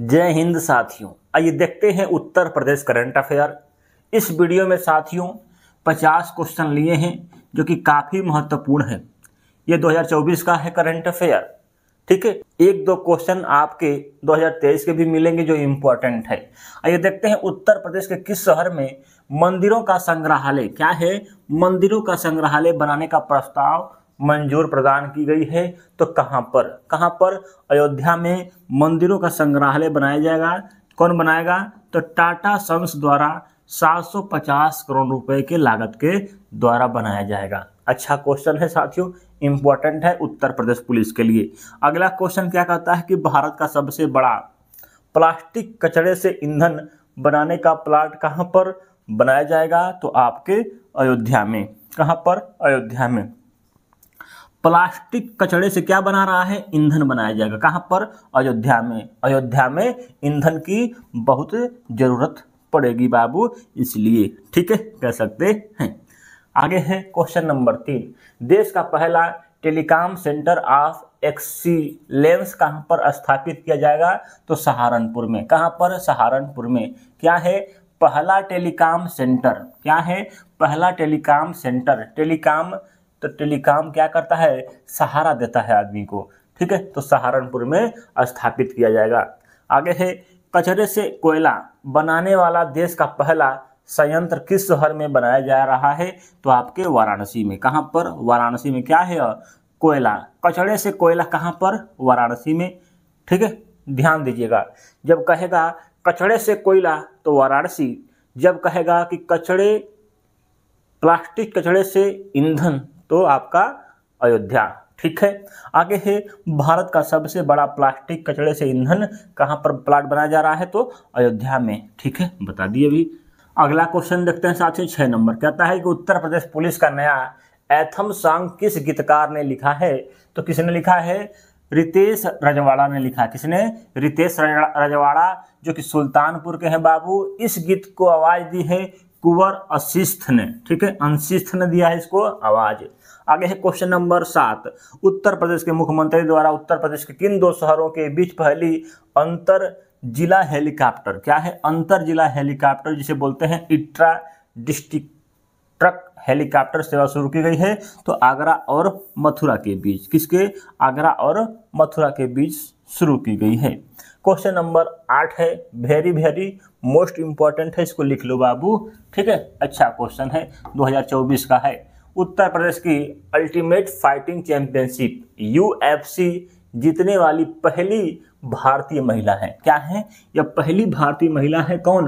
जय हिंद साथियों आइए देखते हैं उत्तर प्रदेश करंट अफेयर इस वीडियो में साथियों 50 क्वेश्चन लिए हैं जो कि काफ़ी महत्वपूर्ण है ये 2024 का है करंट अफेयर ठीक है एक दो क्वेश्चन आपके 2023 के भी मिलेंगे जो इम्पोर्टेंट है आइए देखते हैं उत्तर प्रदेश के किस शहर में मंदिरों का संग्रहालय क्या है मंदिरों का संग्रहालय बनाने का प्रस्ताव मंजूर प्रदान की गई है तो कहाँ पर कहाँ पर अयोध्या में मंदिरों का संग्रहालय बनाया जाएगा कौन बनाएगा तो टाटा सन्स द्वारा 750 करोड़ रुपए के लागत के द्वारा बनाया जाएगा अच्छा क्वेश्चन है साथियों इंपॉर्टेंट है उत्तर प्रदेश पुलिस के लिए अगला क्वेश्चन क्या कहता है कि भारत का सबसे बड़ा प्लास्टिक कचरे से ईंधन बनाने का प्लांट कहाँ पर बनाया जाएगा तो आपके अयोध्या में कहाँ पर अयोध्या में प्लास्टिक कचड़े से क्या बना रहा है ईंधन बनाया जाएगा कहाँ पर अयोध्या में अयोध्या में ईंधन की बहुत ज़रूरत पड़ेगी बाबू इसलिए ठीक है कह सकते हैं आगे है क्वेश्चन नंबर तीन देश का पहला टेलीकॉम सेंटर ऑफ एक्सीलेंस कहाँ पर स्थापित किया जाएगा तो सहारनपुर में कहाँ पर सहारनपुर में क्या है पहला टेलीकॉम सेंटर क्या है पहला टेलीकॉम सेंटर टेलीकॉम तो टेलीकॉम क्या करता है सहारा देता है आदमी को ठीक है तो सहारनपुर में स्थापित किया जाएगा आगे है कचरे से कोयला बनाने वाला देश का पहला संयंत्र किस शहर में बनाया जा रहा है तो आपके वाराणसी में कहाँ पर वाराणसी में क्या है कोयला कचड़े से कोयला कहाँ पर वाराणसी में ठीक है ध्यान दीजिएगा जब कहेगा कचड़े से कोयला तो वाराणसी जब कहेगा कि कचड़े प्लास्टिक कचड़े से ईंधन तो आपका अयोध्या ठीक है आगे है भारत का सबसे बड़ा प्लास्टिक कचड़े से ईंधन कहाँ पर प्लांट बनाया जा रहा है तो अयोध्या में ठीक है बता दिए अभी अगला क्वेश्चन देखते हैं साथ ही छः नंबर कहता है कि उत्तर प्रदेश पुलिस का नया एथम सॉन्ग किस गीतकार ने लिखा है तो किसने लिखा है रितेश रजवाड़ा ने लिखा किसने रितेश रजवाड़ा जो कि सुल्तानपुर के हैं बाबू इस गीत को आवाज़ दी है कुंवर अशिष्ठ ने ठीक है अंशिष्ठ ने दिया है इसको आवाज़ आगे है क्वेश्चन नंबर सात उत्तर प्रदेश के मुख्यमंत्री द्वारा उत्तर प्रदेश के किन दो शहरों के बीच पहली अंतर जिला हेलीकॉप्टर क्या है अंतर जिला हेलीकॉप्टर जिसे बोलते हैं इट्रा डिस्ट्रिक्ट ट्रक हेलीकॉप्टर सेवा शुरू की गई है तो आगरा और मथुरा के बीच किसके आगरा और मथुरा के बीच शुरू की गई है क्वेश्चन नंबर आठ है वेरी वेरी मोस्ट इंपॉर्टेंट है इसको लिख लो बाबू ठीक है अच्छा क्वेश्चन है 2024 का है उत्तर प्रदेश की अल्टीमेट फाइटिंग चैंपियनशिप यूएफसी जीतने वाली पहली भारतीय महिला है क्या है यह पहली भारतीय महिला है कौन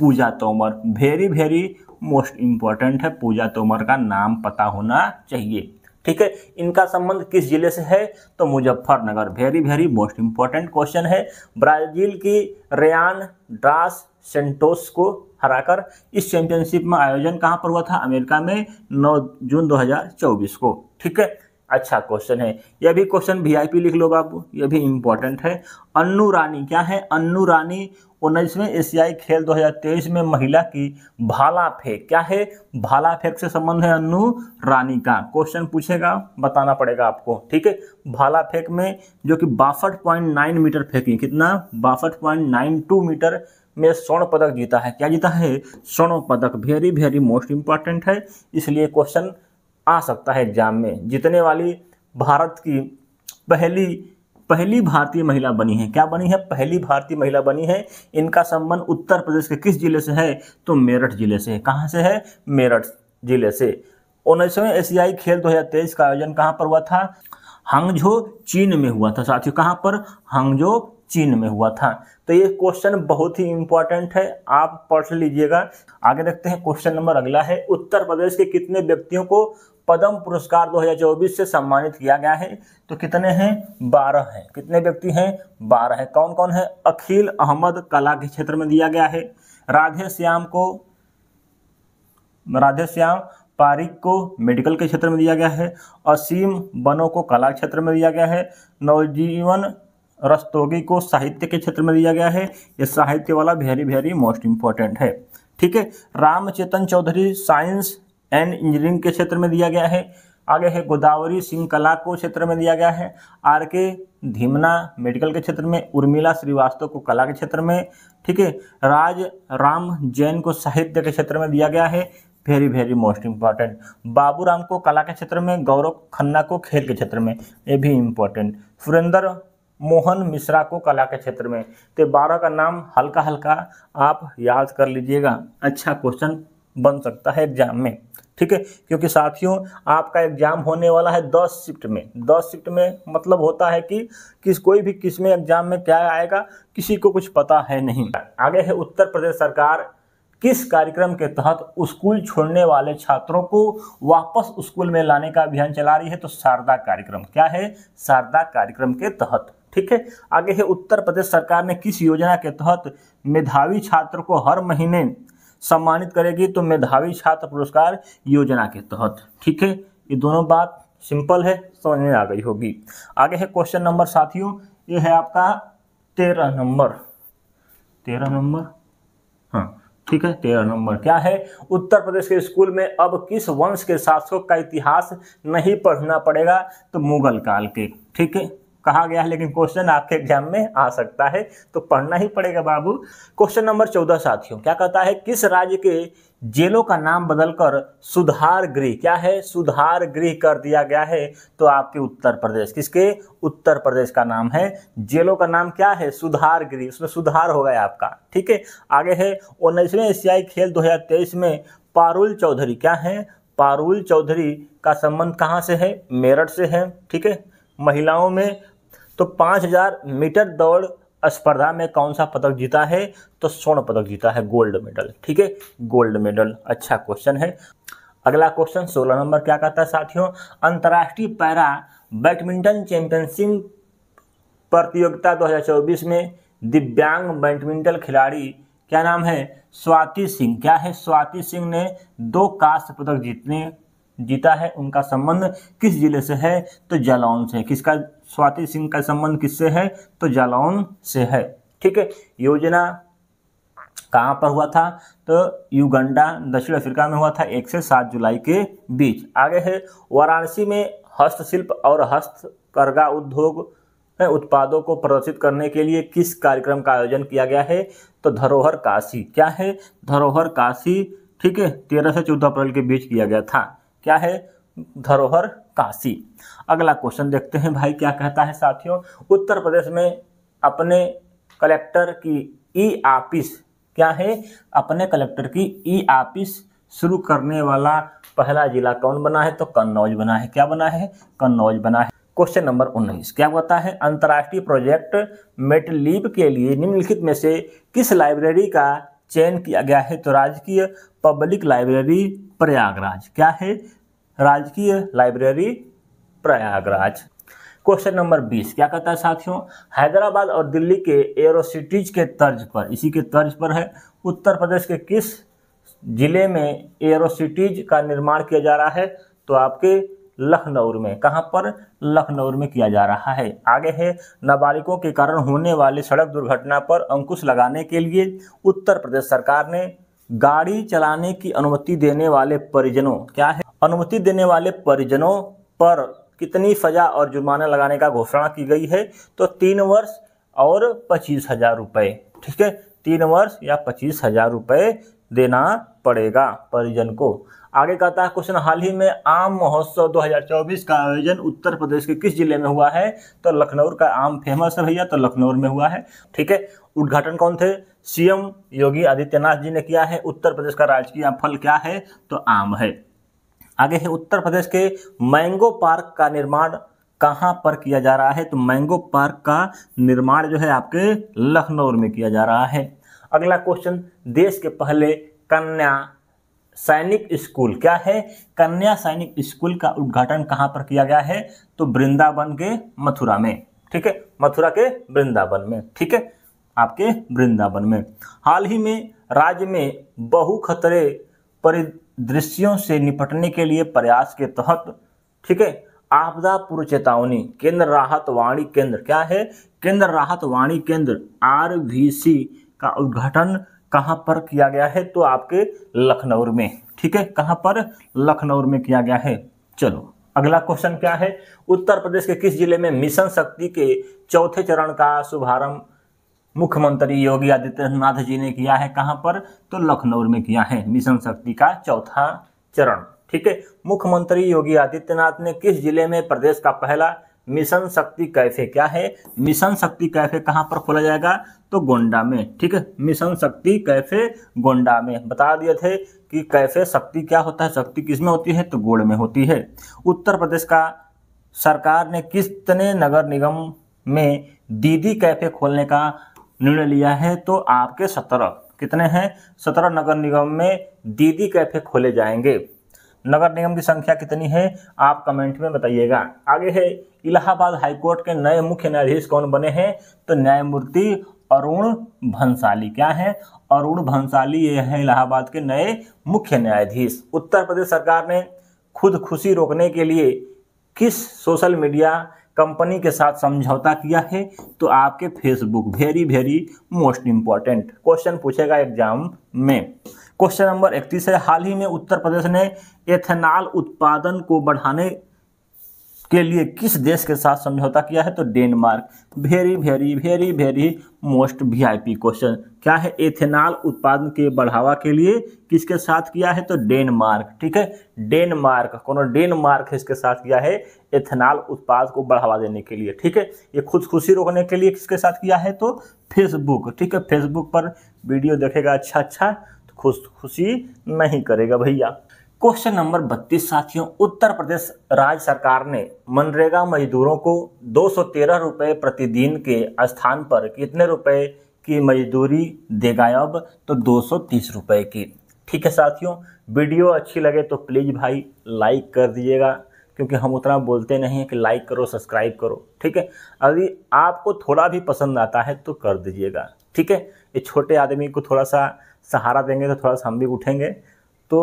Pooja Tomar very very most important है पूजा तोमर का नाम पता होना चाहिए ठीक है इनका संबंध किस जिले से है तो Muzaffarnagar very very most important question है ब्राजील की रेन ड्रास सेंटोस को हराकर इस चैंपियनशिप में आयोजन कहाँ पर हुआ था अमेरिका में 9 जून 2024 को ठीक है अच्छा क्वेश्चन है यह भी क्वेश्चन वीआईपी लिख लो बाबू यह भी इम्पोर्टेंट है अन्नू रानी क्या है अन्नू रानी उन्नीसवें एशियाई खेल 2023 में महिला की भाला फेंक क्या है भाला फेंक से संबंध है अन्नू रानी का क्वेश्चन पूछेगा बताना पड़ेगा आपको ठीक है भाला फेंक में जो कि बासठ पॉइंट नाइन मीटर फेंकी कितना बासठ पॉइंट नाइन टू मीटर में स्वर्ण पदक जीता है क्या जीता है स्वर्ण पदक वेरी वेरी मोस्ट इंपॉर्टेंट है इसलिए क्वेश्चन आ सकता है एग्जाम में जीतने वाली भारत की पहली पहली भारतीय महिला बनी है क्या बनी है पहली भारतीय महिला बनी है इनका संबंध उत्तर प्रदेश के किस जिले से है तो मेरठ जिले से है कहाँ से है मेरठ जिले से उन्नीसवें एशियाई खेल 2023 का आयोजन कहाँ पर हुआ था हंगझो चीन में हुआ था साथियों कहाँ पर हंगझो चीन में हुआ था तो ये क्वेश्चन बहुत ही इंपॉर्टेंट है आप पढ़ लीजिएगा आगे देखते हैं क्वेश्चन नंबर अगला है उत्तर प्रदेश के कितने व्यक्तियों को पद्म पुरस्कार 2024 से सम्मानित किया गया है तो कितने हैं बारह हैं कितने व्यक्ति हैं बारह हैं कौन कौन है अखिल अहमद कला के क्षेत्र में दिया गया है राधे श्याम को राधे श्याम पारिक को मेडिकल के क्षेत्र में दिया गया है असीम बनो को कला क्षेत्र में दिया गया है नवजीवन रस्तोगी को साहित्य के क्षेत्र में दिया गया है ये साहित्य वाला वेरी वेरी मोस्ट इंपॉर्टेंट है ठीक है Ramchetan Chaudhary science and engineering के क्षेत्र में दिया गया है आगे है गोदावरी सिंह कला को क्षेत्र में दिया गया है आर के धीमना मेडिकल के क्षेत्र में उर्मिला श्रीवास्तव को कला के क्षेत्र में ठीक है राज राम जैन को साहित्य के क्षेत्र में दिया गया है very very most important Babu को कला के क्षेत्र में गौरव खन्ना को खेल के क्षेत्र में ये भी इम्पोर्टेंट सुरेंद्र मोहन मिश्रा को कला के क्षेत्र में तो बारह का नाम हल्का हल्का आप याद कर लीजिएगा अच्छा क्वेश्चन बन सकता है एग्जाम में ठीक है क्योंकि साथियों आपका एग्जाम होने वाला है दस शिफ्ट में दस शिफ्ट में मतलब होता है कि किस कोई भी किस में एग्जाम में क्या आएगा किसी को कुछ पता है नहीं आगे है उत्तर प्रदेश सरकार किस कार्यक्रम के तहत स्कूल छोड़ने वाले छात्रों को वापस स्कूल में लाने का अभियान चला रही है तो शारदा कार्यक्रम क्या है शारदा कार्यक्रम के तहत ठीक है आगे है उत्तर प्रदेश सरकार ने किस योजना के तहत मेधावी छात्र को हर महीने सम्मानित करेगी तो मेधावी छात्र पुरस्कार योजना के तहत ठीक है ये दोनों बात सिंपल है समझ में आ गई होगी आगे है क्वेश्चन नंबर साथियों ये है आपका तेरह नंबर तेरह नंबर हाँ ठीक है तेरह नंबर क्या है उत्तर प्रदेश के स्कूल में अब किस वंश के शासकों का इतिहास नहीं पढ़ना पड़ेगा तो मुगल काल के ठीक है कहा गया है लेकिन क्वेश्चन आपके एग्जाम में आ सकता है तो पढ़ना ही पड़ेगा बाबू क्वेश्चन नंबर चौदह साथियों क्या कहता है किस राज्य के जेलों का नाम बदलकर सुधार गृह क्या है सुधार गृह कर दिया गया है तो आपके उत्तर प्रदेश किसके उत्तर प्रदेश का नाम है जेलों का नाम क्या है सुधार गृह उसमें सुधार हो गया आपका ठीक है आगे है उन्नीसवें एशियाई खेल 2023 में पारुल चौधरी क्या है पारुल चौधरी का संबंध कहाँ से है मेरठ से है ठीक है महिलाओं में तो 5000 मीटर दौड़ स्पर्धा में कौन सा पदक जीता है तो स्वर्ण पदक जीता है गोल्ड मेडल ठीक है गोल्ड मेडल अच्छा क्वेश्चन है अगला क्वेश्चन सोलह नंबर क्या कहता है साथियों अंतर्राष्ट्रीय पैरा बैडमिंटन चैंपियनशिप प्रतियोगिता 2024 में दिव्यांग बैडमिंटन खिलाड़ी क्या नाम है स्वाति सिंह क्या है स्वाति सिंह ने दो कास्ट पदक जीतने जीता है उनका संबंध किस जिले से है तो जालौन से है किसका स्वाति सिंह का संबंध किससे है तो जालौन से है ठीक है योजना कहाँ पर हुआ था तो युगंडा दक्षिण अफ्रीका में हुआ था एक से सात जुलाई के बीच आगे है वाराणसी में हस्तशिल्प और हस्तकरघा उद्योग उत्पादों को प्रदर्शित करने के लिए किस कार्यक्रम का आयोजन किया गया है तो धरोहर काशी क्या है धरोहर काशी ठीक है तेरह से चौदह अप्रैल के बीच किया गया था क्या है धरोहर काशी अगला क्वेश्चन देखते हैं भाई क्या कहता है साथियों उत्तर प्रदेश में अपने कलेक्टर की ई आपिस क्या है अपने कलेक्टर की ई आपिस शुरू करने वाला पहला जिला कौन बना है तो कन्नौज बना है क्या बना है कन्नौज बना है क्वेश्चन नंबर उन्नीस क्या होता है अंतर्राष्ट्रीय प्रोजेक्ट मेटलीब के लिए निम्नलिखित में से किस लाइब्रेरी का चयन किया गया है तो राजकीय पब्लिक लाइब्रेरी प्रयागराज क्या है राजकीय लाइब्रेरी प्रयागराज क्वेश्चन नंबर बीस क्या कहता है साथियों हैदराबाद और दिल्ली के एरोसिटीज के तर्ज पर इसी के तर्ज पर है उत्तर प्रदेश के किस जिले में एरोसिटीज का निर्माण किया जा रहा है तो आपके लखनऊ में कहाँ पर लखनऊ में किया जा रहा है आगे है नाबालिगों के कारण होने वाली सड़क दुर्घटना पर अंकुश लगाने के लिए उत्तर प्रदेश सरकार ने गाड़ी चलाने की अनुमति देने वाले परिजनों क्या है अनुमति देने वाले परिजनों पर कितनी सजा और जुर्माना लगाने का घोषणा की गई है तो तीन वर्ष और पच्चीस हजार रुपये ठीक है तीन वर्ष या पच्चीस हजार रुपये देना पड़ेगा परिजन को आगे कहता है क्वेश्चन हाल ही में आम महोत्सव 2024 का आयोजन उत्तर प्रदेश के किस जिले में हुआ है तो लखनऊ का आम फेमस है भैया तो लखनऊ में हुआ है ठीक है उद्घाटन कौन थे सीएम योगी आदित्यनाथ जी ने किया है उत्तर प्रदेश का राजकीय फल क्या है तो आम है आगे है उत्तर प्रदेश के मैंगो पार्क का निर्माण कहाँ पर किया जा रहा है तो मैंगो पार्क का निर्माण जो है आपके लखनऊ में किया जा रहा है अगला क्वेश्चन देश के पहले कन्या सैनिक स्कूल क्या है कन्या सैनिक स्कूल का उद्घाटन कहाँ पर किया गया है तो वृंदावन के मथुरा में ठीक है मथुरा के वृंदावन में ठीक है आपके वृंदावन में हाल ही में राज्य में बहु खतरे परिदृश्यों से निपटने के लिए प्रयास के तहत ठीक है आपदा पूर्व चेतावनी केंद्र राहत वाणी केंद्र क्या है केंद्र राहत वाणी केंद्र आर का उद्घाटन कहां पर किया गया है तो आपके लखनऊ में ठीक है कहाँ पर लखनऊ में किया गया है चलो अगला क्वेश्चन क्या है उत्तर प्रदेश के किस जिले में मिशन शक्ति के चौथे चरण का शुभारंभ मुख्यमंत्री योगी आदित्यनाथ जी ने किया है कहाँ पर तो लखनऊ में किया है मिशन शक्ति का चौथा चरण ठीक है मुख्यमंत्री योगी आदित्यनाथ ने किस जिले में प्रदेश का पहला मिशन शक्ति कैफे क्या है मिशन शक्ति कैफे कहाँ पर खोला जाएगा तो गोंडा में ठीक है मिशन शक्ति कैफे गोंडा में बता दिए थे कि कैफे शक्ति क्या होता है शक्ति किस में होती है तो गोड़ में होती है उत्तर प्रदेश का सरकार ने कितने नगर निगम में दीदी कैफे खोलने का निर्णय लिया है तो आपके सत्रह कितने हैं सत्रह नगर निगम में दीदी कैफे खोले जाएंगे नगर निगम की संख्या कितनी है आप कमेंट में बताइएगा आगे है इलाहाबाद हाईकोर्ट के नए मुख्य न्यायाधीश कौन बने हैं तो न्यायमूर्ति अरुण भंसाली क्या है अरुण भंसाली ये हैं इलाहाबाद के नए मुख्य न्यायाधीश उत्तर प्रदेश सरकार ने खुद खुशी रोकने के लिए किस सोशल मीडिया कंपनी के साथ समझौता किया है तो आपके Facebook very very most important question पूछेगा एग्जाम में क्वेश्चन नंबर इकतीस है हाल ही में उत्तर प्रदेश ने एथेनॉल उत्पादन को बढ़ाने के लिए किस देश के साथ समझौता किया है तो Denmark very very very very most VIP question क्या है एथेनॉल उत्पादन के बढ़ावा के लिए किसके साथ किया है तो डेनमार्क ठीक है डेनमार्क कोनो डेनमार्क इसके साथ किया है एथेनॉल उत्पाद को बढ़ावा देने के लिए ठीक है ये खुदकुशी रोकने के लिए किसके साथ किया है तो फेसबुक ठीक है फेसबुक पर वीडियो देखेगा अच्छा अच्छा तो खुश खुशी नहीं करेगा भैया क्वेश्चन नंबर 32 साथियों उत्तर प्रदेश राज्य सरकार ने मनरेगा मजदूरों को दो सौ प्रतिदिन के स्थान पर कितने रुपए की मजदूरी देगा अब तो दो सौ रुपए की ठीक है साथियों वीडियो अच्छी लगे तो प्लीज़ भाई लाइक कर दीजिएगा क्योंकि हम उतना बोलते नहीं हैं कि लाइक करो सब्सक्राइब करो ठीक है अगर आपको थोड़ा भी पसंद आता है तो कर दीजिएगा ठीक है ये छोटे आदमी को थोड़ा सा सहारा देंगे तो थोड़ा सा हम भी उठेंगे तो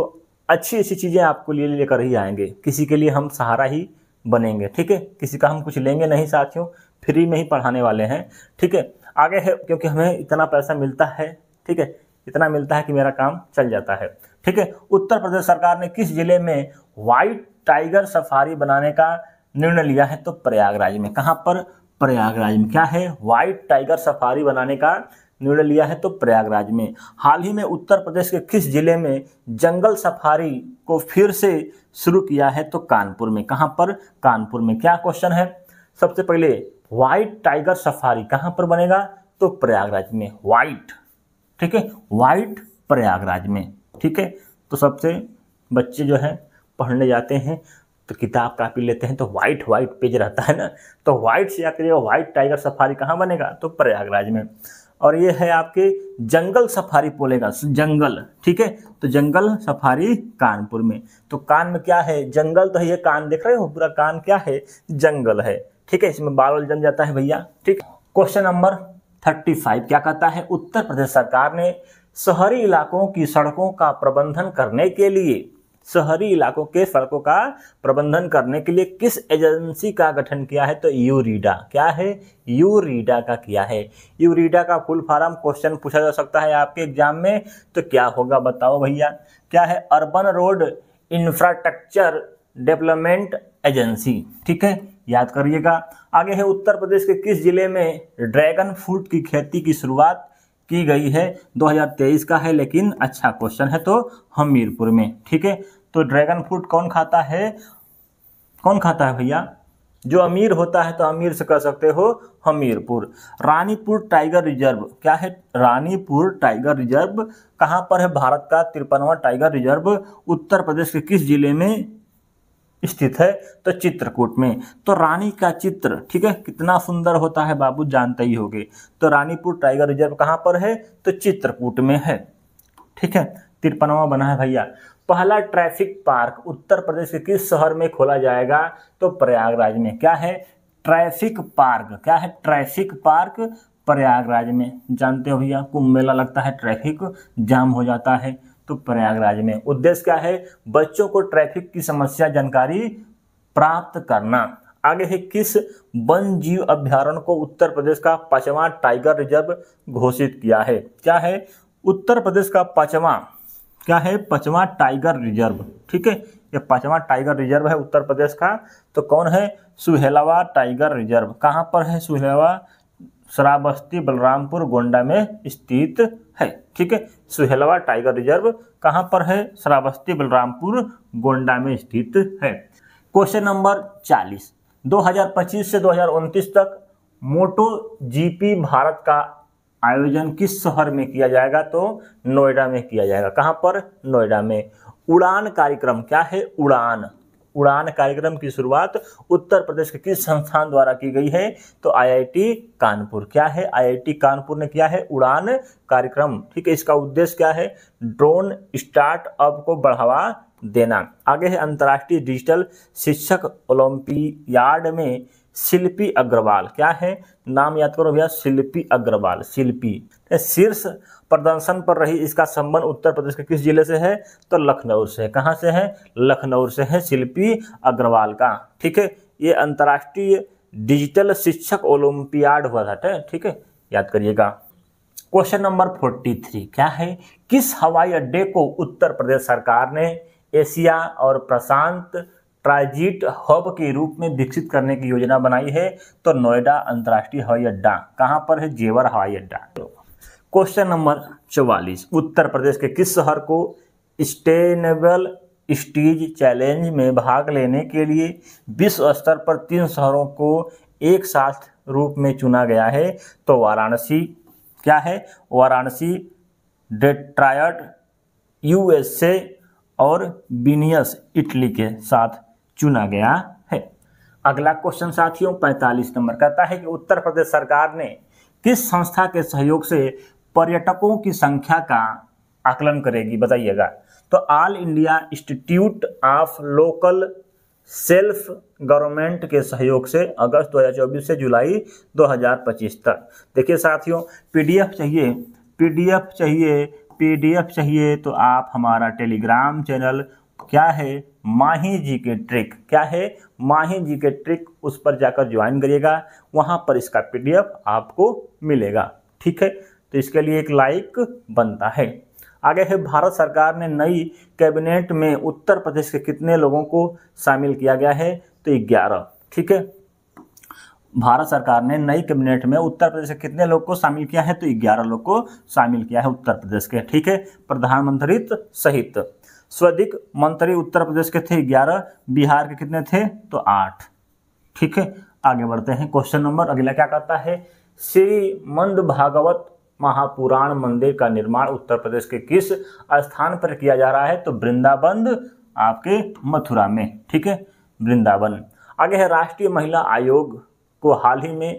अच्छी अच्छी चीज़ें आपको लिए लेकर ही आएंगे किसी के लिए हम सहारा ही बनेंगे ठीक है किसी का हम कुछ लेंगे नहीं साथियों फ्री में ही पढ़ाने वाले हैं ठीक है आगे है क्योंकि हमें इतना पैसा मिलता है ठीक है इतना मिलता है कि मेरा काम चल जाता है ठीक है उत्तर प्रदेश सरकार ने किस जिले में वाइट टाइगर सफारी बनाने का निर्णय लिया है तो प्रयागराज में कहाँ पर प्रयागराज में क्या है वाइट टाइगर सफारी बनाने का निर्णय लिया है तो प्रयागराज में हाल ही में उत्तर प्रदेश के किस जिले में जंगल सफारी को फिर से शुरू किया है तो कानपुर में कहाँ पर कानपुर में क्या क्वेश्चन है सबसे पहले व्हाइट टाइगर सफारी कहाँ पर बनेगा तो प्रयागराज में व्हाइट ठीक है व्हाइट प्रयागराज में ठीक है तो सबसे बच्चे जो है पढ़ने जाते हैं तो किताब कापी लेते हैं तो व्हाइट व्हाइट पेज रहता है ना तो व्हाइट से आकर व्हाइट टाइगर सफारी कहाँ बनेगा तो प्रयागराज में और ये है आपके जंगल सफारी बोलेगा जंगल ठीक है तो जंगल सफारी कानपुर में तो कान में क्या है जंगल तो है ये कान देख रहे हो पूरा कान क्या है जंगल है ठीक है इसमें बाल जम जाता है भैया ठीक क्वेश्चन नंबर थर्टी फाइव क्या कहता है उत्तर प्रदेश सरकार ने शहरी इलाकों की सड़कों का प्रबंधन करने के लिए शहरी इलाकों के सड़कों का प्रबंधन करने के लिए किस एजेंसी का गठन किया है तो यूरीडा क्या है यूरीडा का किया है यूरीडा का फुल फार्म क्वेश्चन पूछा जा सकता है आपके एग्जाम में तो क्या होगा बताओ भैया क्या है urban road infrastructure development agency ठीक है याद करिएगा आगे है उत्तर प्रदेश के किस जिले में ड्रैगन फ्रूट की खेती की शुरुआत की गई है 2023 का है लेकिन अच्छा क्वेश्चन है तो हमीरपुर में ठीक है तो ड्रैगन फ्रूट कौन खाता है कौन खाता है भैया जो अमीर होता है तो अमीर से कह सकते हो हमीरपुर रानीपुर टाइगर रिजर्व क्या है रानीपुर टाइगर रिजर्व कहाँ पर है भारत का तिरपनवा टाइगर रिजर्व उत्तर प्रदेश के किस जिले में स्थित है तो चित्रकूट में तो रानी का चित्र ठीक है कितना सुंदर होता है बाबू जानते ही होगे तो रानीपुर टाइगर रिजर्व कहाँ पर है तो चित्रकूट में है ठीक है तिरपनवा बना है भैया पहला ट्रैफिक पार्क उत्तर प्रदेश के किस शहर में खोला जाएगा तो प्रयागराज में क्या है ट्रैफिक पार्क क्या है ट्रैफिक पार्क प्रयागराज में जानते हो भैया कुंभ मेला लगता है ट्रैफिक जाम हो जाता है तो प्रयागराज में उद्देश्य क्या है बच्चों को ट्रैफिक की समस्या जानकारी प्राप्त करना आगे है किस वन जीव अभ्यारण को उत्तर प्रदेश का पांचवा टाइगर रिजर्व घोषित किया है क्या है उत्तर प्रदेश का पांचवा क्या है पचवा टाइगर रिजर्व ठीक है ये पचवा टाइगर रिजर्व है उत्तर प्रदेश का तो कौन है सुहेलावा टाइगर रिजर्व कहाँ पर है सुहेलावा शराबस्ती बलरामपुर गोंडा में स्थित है ठीक है सुहेलावा टाइगर रिजर्व कहाँ पर है शराबस्ती बलरामपुर गोंडा में स्थित है क्वेश्चन नंबर 40 2025 से 2029 तक मोटो जीपी भारत का आयोजन किस शहर में किया जाएगा तो नोएडा में किया जाएगा कहाँ पर नोएडा में उड़ान कार्यक्रम क्या है उड़ान उड़ान कार्यक्रम की शुरुआत उत्तर प्रदेश के किस संस्थान द्वारा की गई है तो आईआईटी कानपुर क्या है आईआईटी कानपुर ने किया है उड़ान कार्यक्रम ठीक है इसका उद्देश्य क्या है ड्रोन स्टार्टअप को बढ़ावा देना आगे है अंतर्राष्ट्रीय डिजिटल शिक्षक ओलंपियाड में शिल्पी अग्रवाल क्या है नाम याद करो भैया शिल्पी अग्रवाल शिल्पी शीर्ष प्रदर्शन पर रही इसका संबंध उत्तर प्रदेश के किस जिले से है तो लखनऊ से है कहाँ से है लखनऊ से है शिल्पी अग्रवाल का ठीक है ये अंतर्राष्ट्रीय डिजिटल शिक्षक ओलंपियाड हुआ था ठीक है याद करिएगा क्वेश्चन नंबर फोर्टी थ्री क्या है किस हवाई अड्डे को उत्तर प्रदेश सरकार ने एशिया और प्रशांत ट्रांजिट हब के रूप में विकसित करने की योजना बनाई है तो नोएडा अंतर्राष्ट्रीय हवाई अड्डा कहाँ पर है जेवर हवाई अड्डा क्वेश्चन नंबर चौवालीस उत्तर प्रदेश के किस शहर को स्टेनेबल स्टीज चैलेंज में भाग लेने के लिए विश्व स्तर पर तीन शहरों को एक साथ रूप में चुना गया है तो वाराणसी क्या है वाराणसी डेट्रायट यूएसए और बीनियस इटली के साथ चुना गया है अगला क्वेश्चन साथियों 45 नंबर कहता है कि उत्तर प्रदेश सरकार ने किस संस्था के सहयोग से पर्यटकों की संख्या का आकलन करेगी बताइएगा तो all India institute of local self government के सहयोग से अगस्त 2024 से जुलाई 2025 तक देखिए साथियों पीडीएफ चाहिए पीडीएफ चाहिए पीडीएफ चाहिए तो आप हमारा टेलीग्राम चैनल क्या है माही जी के ट्रिक क्या है माही जी के ट्रिक उस पर जाकर ज्वाइन करिएगा वहां पर इसका पीडीएफ आपको मिलेगा ठीक है तो इसके लिए एक लाइक बनता है आगे है भारत सरकार ने नई कैबिनेट में उत्तर प्रदेश के कितने लोगों को शामिल किया गया है तो ग्यारह ठीक है भारत सरकार ने नई कैबिनेट में उत्तर प्रदेश के कितने लोग को शामिल किया है तो ग्यारह लोग को शामिल किया है उत्तर प्रदेश के ठीक है प्रधानमंत्री सहित स्वैदिक मंत्री उत्तर प्रदेश के थे ग्यारह बिहार के कितने थे तो आठ ठीक है आगे बढ़ते हैं क्वेश्चन नंबर अगला क्या कहता है श्री मंद भागवत महापुराण मंदिर का निर्माण उत्तर प्रदेश के किस स्थान पर किया जा रहा है तो वृंदावन आपके मथुरा में ठीक है वृंदावन आगे है राष्ट्रीय महिला आयोग को हाल ही में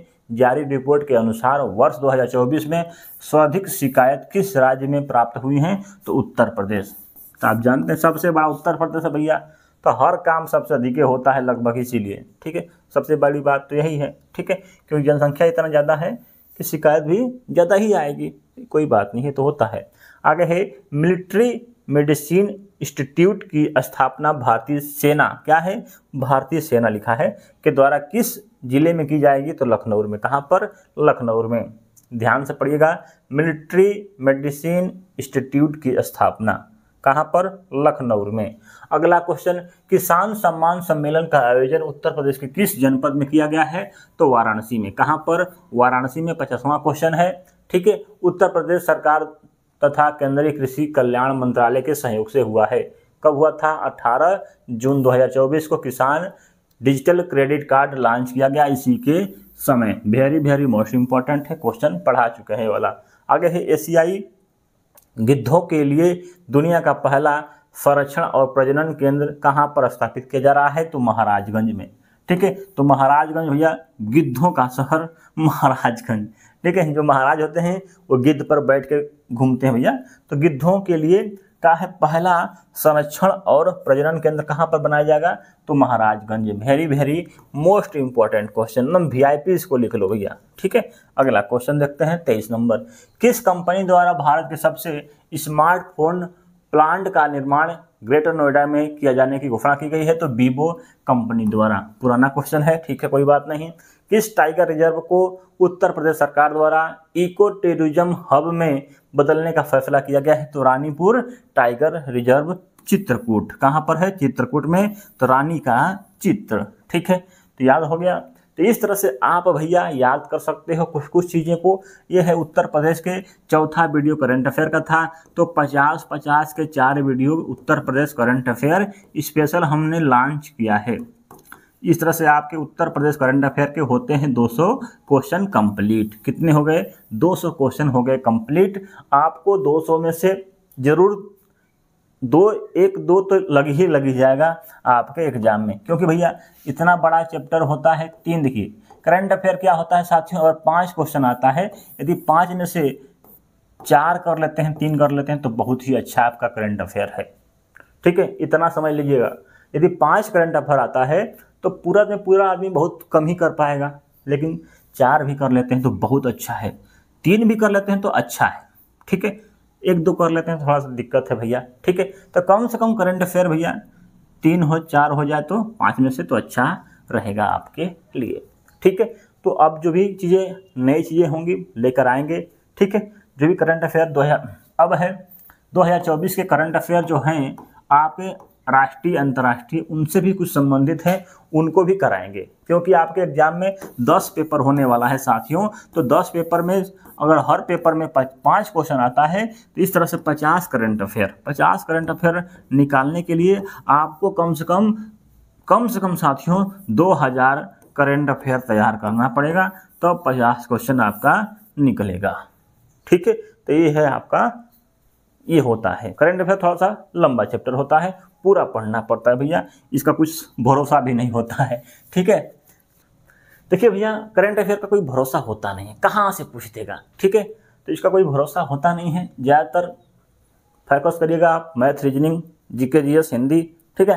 जारी रिपोर्ट के अनुसार वर्ष 2024 में सर्वाधिक शिकायत किस राज्य में प्राप्त हुई हैं तो उत्तर प्रदेश तो आप जानते हैं सबसे बड़ा उत्तर प्रदेश है भैया तो हर काम सबसे अधिक होता है लगभग इसीलिए ठीक है सबसे बड़ी बात तो यही है ठीक है क्योंकि जनसंख्या इतना ज़्यादा है कि शिकायत भी ज़्यादा ही आएगी कोई बात नहीं है तो होता है आगे है मिलिट्री मेडिसिन इंस्टीट्यूट की स्थापना भारतीय सेना क्या है भारतीय सेना लिखा है के द्वारा किस जिले में की जाएगी तो लखनऊ में कहाँ पर लखनऊ में ध्यान से पढ़िएगा मिलिट्री मेडिसिन इंस्टीट्यूट की स्थापना कहाँ पर लखनऊ में अगला क्वेश्चन किसान सम्मान सम्मेलन का आयोजन उत्तर प्रदेश के किस जनपद में किया गया है तो वाराणसी में कहाँ पर वाराणसी में पचासवां क्वेश्चन है ठीक है उत्तर प्रदेश सरकार तथा केंद्रीय कृषि कल्याण मंत्रालय के सहयोग से हुआ है कब हुआ था 18 जून 2024 को किसान डिजिटल क्रेडिट कार्ड लॉन्च किया गया इसी के समय वेरी वेरी मोस्ट इंपॉर्टेंट है क्वेश्चन पढ़ा चुके हैं वाला आगे है एशियाई गिद्धों के लिए दुनिया का पहला संरक्षण और प्रजनन केंद्र कहाँ पर स्थापित किया जा रहा है तो महाराजगंज में ठीक है तो महाराजगंज भैया गिद्धों का शहर महाराजगंज ठीक है जो महाराज होते हैं वो गिद्ध पर बैठ के घूमते हैं भैया तो गिद्धों के लिए का है पहला संरक्षण और प्रजनन केंद्र कहाँ पर बनाया जाएगा तो Maharajganj very very most important question नम वी इसको लिख लो भैया ठीक है अगला क्वेश्चन देखते हैं तेईस नंबर किस कंपनी द्वारा भारत के सबसे स्मार्टफोन प्लांट का निर्माण ग्रेटर नोएडा में किया जाने की घोषणा की गई है तो वीवो कंपनी द्वारा पुराना क्वेश्चन है ठीक है कोई बात नहीं किस टाइगर रिजर्व को उत्तर प्रदेश सरकार द्वारा इको टूरिज्म हब में बदलने का फैसला किया गया है तो रानीपुर टाइगर रिजर्व चित्रकूट कहाँ पर है चित्रकूट में तो रानी का चित्र ठीक है तो याद हो गया तो इस तरह से आप भैया याद कर सकते हो कुछ कुछ चीज़ें को ये है उत्तर प्रदेश के चौथा वीडियो करंट अफेयर का था तो 50 50 के चार video Uttar Pradesh current affair special हमने लॉन्च किया है इस तरह से आपके उत्तर प्रदेश करंट अफेयर के होते हैं 200 क्वेश्चन कंप्लीट कितने हो गए 200 क्वेश्चन हो गए कंप्लीट आपको 200 में से ज़रूर दो एक दो तो लग ही लग ही जाएगा आपके एग्जाम में क्योंकि भैया इतना बड़ा चैप्टर होता है तीन देखिए करंट अफेयर क्या होता है साथियों और पाँच क्वेश्चन आता है यदि पाँच में से चार कर लेते हैं तीन कर लेते हैं तो बहुत ही अच्छा आपका करंट अफेयर है ठीक है इतना समझ लीजिएगा यदि पाँच करंट अफेयर आता है तो पूरा में पूरा आदमी बहुत कम ही कर पाएगा लेकिन चार भी कर लेते हैं तो बहुत अच्छा है तीन भी कर लेते हैं तो अच्छा है ठीक है एक दो कर लेते हैं तो थोड़ा सा दिक्कत है भैया ठीक है तो कम से कम करंट अफेयर भैया तीन हो चार हो जाए तो पाँच में से तो अच्छा रहेगा आपके लिए ठीक है तो अब जो भी चीज़ें नई चीज़ें होंगी लेकर आएंगे ठीक है जो भी करंट अफेयर दो अब है 2024 के करंट अफेयर जो हैं आपके राष्ट्रीय अंतर्राष्ट्रीय उनसे भी कुछ संबंधित है उनको भी कराएंगे क्योंकि आपके एग्जाम में दस पेपर होने वाला है साथियों तो दस पेपर में अगर हर पेपर में पाँच क्वेश्चन आता है तो इस तरह से पचास करंट अफेयर पचास करंट अफेयर निकालने के लिए आपको कम से कम कम से कम साथियों दो हज़ार करेंट अफेयर तैयार करना पड़ेगा तब तो पचास क्वेश्चन आपका निकलेगा ठीक है तो ये है आपका ये होता है करंट अफेयर थोड़ा सा लंबा चैप्टर होता है पूरा पढ़ना पड़ता है भैया इसका कुछ भरोसा भी नहीं होता है ठीक है देखिए भैया करंट अफेयर का कोई भरोसा होता नहीं है कहाँ से पूछ देगा ठीक है तो इसका कोई भरोसा होता नहीं है ज़्यादातर फोकस करिएगा आप math reasoning GK GS Hindi ठीक है